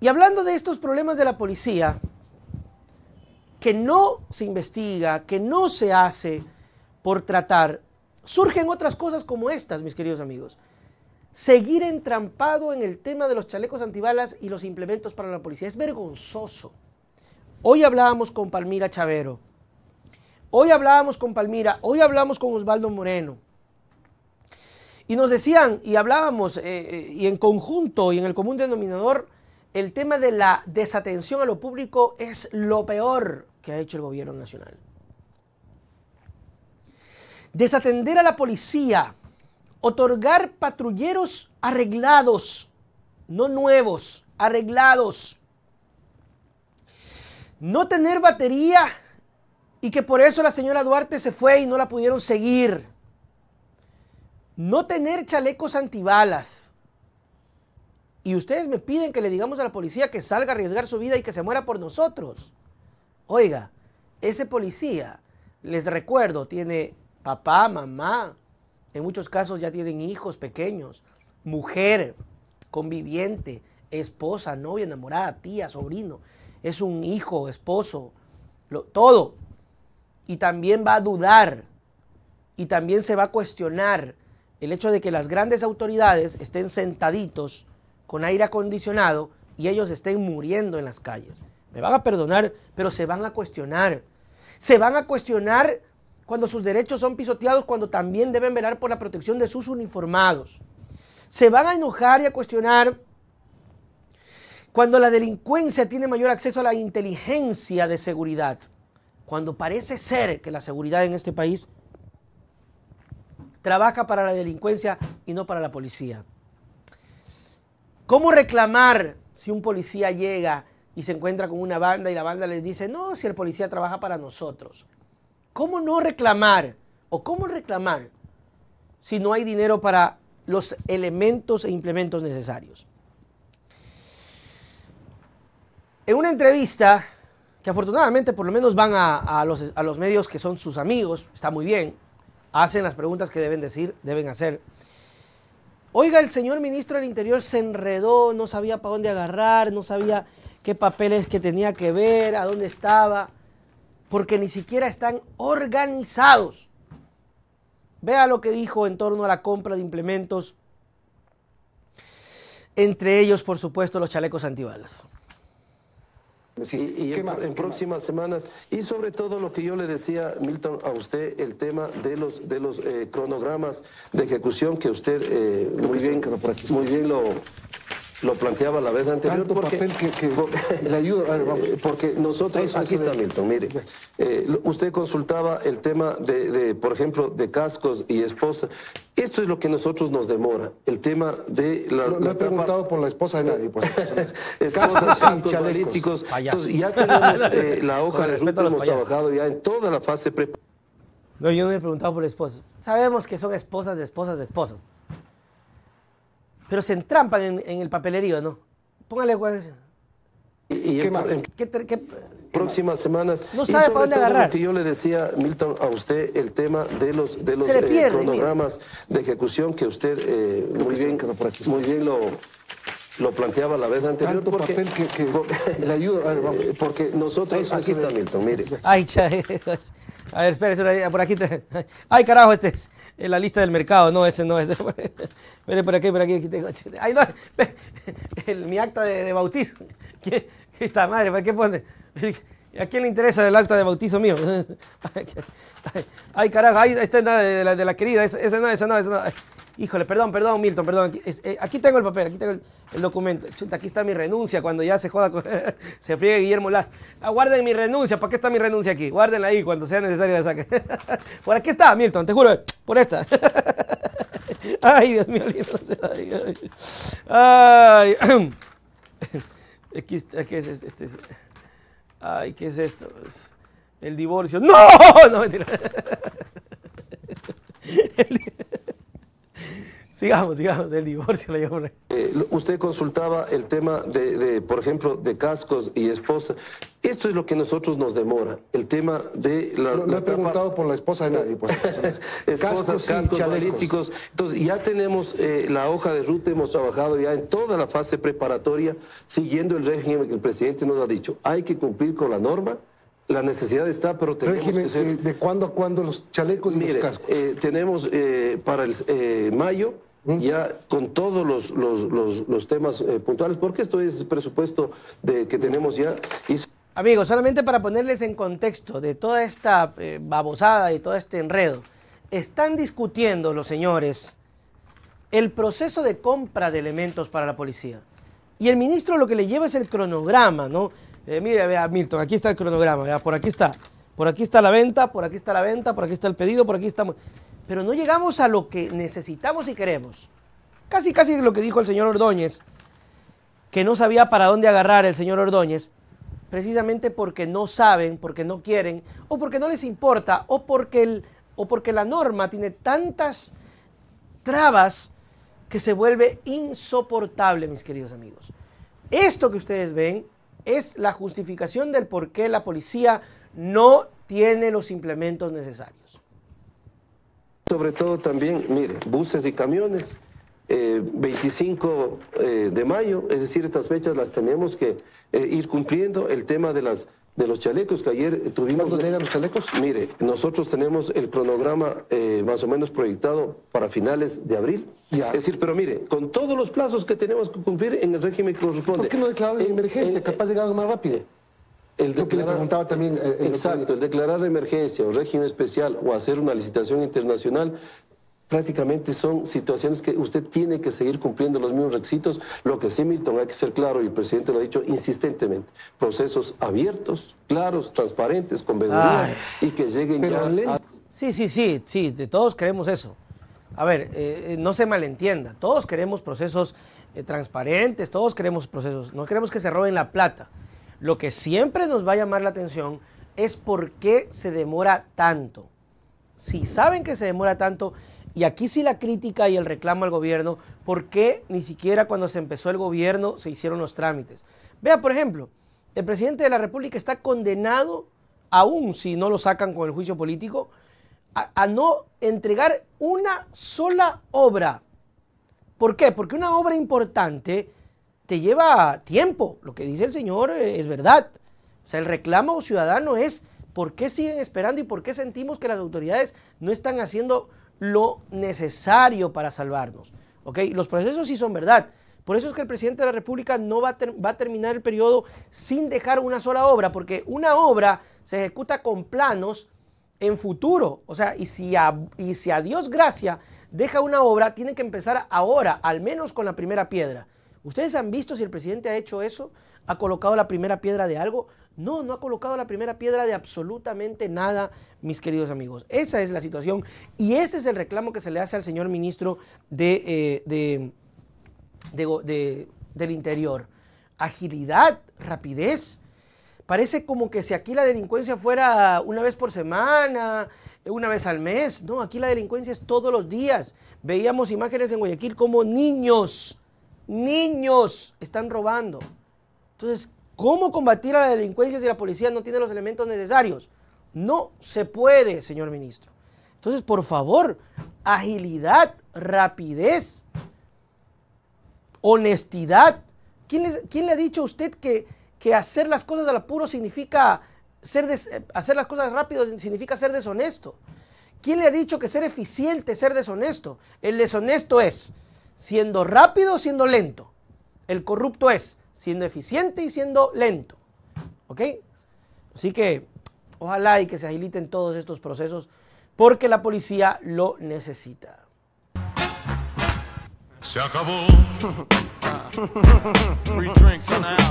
Y hablando de estos problemas de la policía, que no se investiga, que no se hace por tratar, surgen otras cosas como estas, mis queridos amigos. Seguir entrampado en el tema de los chalecos antibalas y los implementos para la policía es vergonzoso. Hoy hablábamos con Palmira Chavero, hoy hablábamos con Palmira, hoy hablamos con Osvaldo Moreno. Y nos decían, y hablábamos, eh, eh, y en conjunto y en el común denominador, el tema de la desatención a lo público es lo peor que ha hecho el gobierno nacional. Desatender a la policía, otorgar patrulleros arreglados, no nuevos, arreglados. No tener batería y que por eso la señora Duarte se fue y no la pudieron seguir. No tener chalecos antibalas y ustedes me piden que le digamos a la policía que salga a arriesgar su vida y que se muera por nosotros. Oiga, ese policía, les recuerdo, tiene papá, mamá, en muchos casos ya tienen hijos pequeños, mujer, conviviente, esposa, novia, enamorada, tía, sobrino, es un hijo, esposo, lo, todo. Y también va a dudar y también se va a cuestionar el hecho de que las grandes autoridades estén sentaditos con aire acondicionado y ellos estén muriendo en las calles. Me van a perdonar, pero se van a cuestionar. Se van a cuestionar cuando sus derechos son pisoteados, cuando también deben velar por la protección de sus uniformados. Se van a enojar y a cuestionar cuando la delincuencia tiene mayor acceso a la inteligencia de seguridad. Cuando parece ser que la seguridad en este país trabaja para la delincuencia y no para la policía. ¿Cómo reclamar si un policía llega y se encuentra con una banda y la banda les dice, no, si el policía trabaja para nosotros? ¿Cómo no reclamar? ¿O cómo reclamar si no hay dinero para los elementos e implementos necesarios? En una entrevista, que afortunadamente por lo menos van a, los, los medios que son sus amigos, está muy bien, hacen las preguntas que deben decir, deben hacer. Oiga, el señor ministro del Interior se enredó, no sabía para dónde agarrar, no sabía qué papeles que tenía que ver, a dónde estaba, porque ni siquiera están organizados. Vea lo que dijo en torno a la compra de implementos, entre ellos, por supuesto, los chalecos antibalas y, en, próximas semanas, y sobre todo lo que yo le decía, Milton, a usted, el tema de los, de los eh, cronogramas de ejecución que usted eh, muy, bien, muy bien lo lo planteaba la vez anterior. Tanto porque, papel que, le ayuda. Porque nosotros, aquí está Milton, mire, eh, usted consultaba el tema de, por ejemplo, de cascos y esposas, Esto es lo que nosotros nos demora, el tema de la... No, he preguntado por la esposa de nadie, pues. Esposas, cascos balísticos. payasos. ya tenemos eh, la hoja de hemos trabajado ya en toda la fase preparada No, yo no me he preguntado por esposas. Sabemos que son esposas de esposas de esposas. Pero se entrampan en, el papelerío, ¿no? Póngale cuál ¿Y, qué más? ¿Qué, próximas semanas. No sabe para dónde agarrar. Que yo le decía, Milton, a usted el tema de los, de los eh, cronogramas de ejecución que usted eh, muy, bien, por aquí, muy bien lo, lo planteaba la vez anterior. porque, papel Porque nosotros. aquí está Milton, mire. Ay, A ver, por aquí. Te... Ay, carajo, este es la lista del mercado. No, ese no, ese. Mire, por aquí, por aquí. aquí tengo. Ay, no. mi acta de, bautizo. ¿Qué, está madre, ¿para qué pone? ¿A quién le interesa el acta de bautizo mío? Ay, carajo, ahí está de, la, querida. ese no, ese no, ese no híjole, perdón, perdón, Milton, perdón, aquí, eh, tengo el papel, aquí tengo el, documento, chuta, aquí está mi renuncia cuando ya se joda, con, se friegue Guillermo Las. Ah, guarden mi renuncia, ¿para qué está mi renuncia aquí? Guárdenla ahí cuando sea necesario la saque. por aquí está, Milton, te juro, por esta. ay, Dios mío, ay, ay. ay. Aquí, es, esto? Este ay, ¿qué es esto? el divorcio. ¡No! No, mentira. Sigamos, sigamos, el divorcio la llevo. Eh, usted consultaba el tema de, por ejemplo, de cascos y esposa. Esto es lo que nosotros nos demora, el tema de la... No, he preguntado por la esposa de nadie, pues. Esposas, cascos, Entonces, ya tenemos eh, la hoja de ruta, hemos trabajado ya en toda la fase preparatoria, siguiendo el régimen que el presidente nos ha dicho. Hay que cumplir con la norma, la necesidad está, pero tenemos que ser... Eh, ¿De cuándo a cuándo los chalecos y cascos? tenemos para el mayo ya con todos los, temas eh, puntuales, porque esto es presupuesto de, que tenemos ya. Amigos, solamente para ponerles en contexto de toda esta eh, babosada y todo este enredo, están discutiendo los señores el proceso de compra de elementos para la policía. Y el ministro lo que le lleva es el cronograma, ¿no? Eh, mire, vea, Milton, aquí está el cronograma, vea, por aquí está. Por aquí está la venta, por aquí está la venta, por aquí está el pedido, por aquí estamos pero no llegamos a lo que necesitamos y queremos. Casi, casi lo que dijo el señor Ordóñez, que no sabía para dónde agarrar el señor Ordóñez, precisamente porque no saben, porque no quieren, o porque no les importa, o porque, o porque la norma tiene tantas trabas que se vuelve insoportable, mis queridos amigos. Esto que ustedes ven es la justificación del por qué la policía no tiene los implementos necesarios. Sobre todo también, mire, buses y camiones, 25 eh, eh, de mayo, es decir, estas fechas las tenemos que eh, ir cumpliendo. El tema de las de los chalecos que ayer tuvimos. ¿Cuándo llegan los chalecos? Mire, nosotros tenemos el cronograma más o menos proyectado para finales de abril. Es decir, pero mire, con todos los plazos que tenemos que cumplir en el régimen que corresponde. ¿Por qué no declarar emergencia? capaz llegar más rápido el declarar, también. Eh, exacto, el declarar emergencia o régimen especial o hacer una licitación internacional prácticamente son situaciones que usted tiene que seguir cumpliendo los mismos requisitos. Lo que sí, Milton, hay que ser claro, y el presidente lo ha dicho insistentemente, procesos abiertos, claros, transparentes, con y que lleguen ya Sí, sí, sí, sí, de todos queremos eso. A ver, eh, eh, no se malentienda, todos queremos procesos transparentes, todos queremos procesos, no queremos que se roben la plata. Lo que siempre nos va a llamar la atención es por qué se demora tanto. Si saben que se demora tanto, y aquí sí la crítica y el reclamo al gobierno, ¿por qué ni siquiera cuando se empezó el gobierno se hicieron los trámites? Vea, por ejemplo, el presidente de la República está condenado, aún si no lo sacan con el juicio político, a, no entregar una sola obra. ¿Por qué? Porque una obra importante te lleva tiempo. Lo que dice el Señor eh, es verdad. O sea, el reclamo ciudadano es por qué siguen esperando y por qué sentimos que las autoridades no están haciendo lo necesario para salvarnos. ¿Ok? Los procesos sí son verdad. Por eso es que el presidente de la República no va a, terminar el periodo sin dejar una sola obra, porque una obra se ejecuta con planos en futuro. O sea, y si y si a Dios gracia deja una obra, tiene que empezar ahora, al menos con la primera piedra. ¿Ustedes han visto si el presidente ha hecho eso? ¿Ha colocado la primera piedra de algo? No, no ha colocado la primera piedra de absolutamente nada, mis queridos amigos. Esa es la situación y ese es el reclamo que se le hace al señor ministro de, eh, del Interior. Agilidad, rapidez. Parece como que si aquí la delincuencia fuera una vez por semana, una vez al mes. No, aquí la delincuencia es todos los días. Veíamos imágenes en Guayaquil como niños niños están robando. Entonces, ¿cómo combatir a la delincuencia si la policía no tiene los elementos necesarios? No se puede, señor ministro. Entonces, por favor, agilidad, rapidez, honestidad. ¿Quién, le ha dicho a usted que, hacer las cosas al apuro significa ser hacer las cosas rápido significa ser deshonesto? ¿Quién le ha dicho que ser eficiente es ser deshonesto? El deshonesto es siendo rápido o siendo lento. El corrupto es siendo eficiente y siendo lento. ¿Ok? Así que ojalá y que se agiliten todos estos procesos porque la policía lo necesita. Se acabó.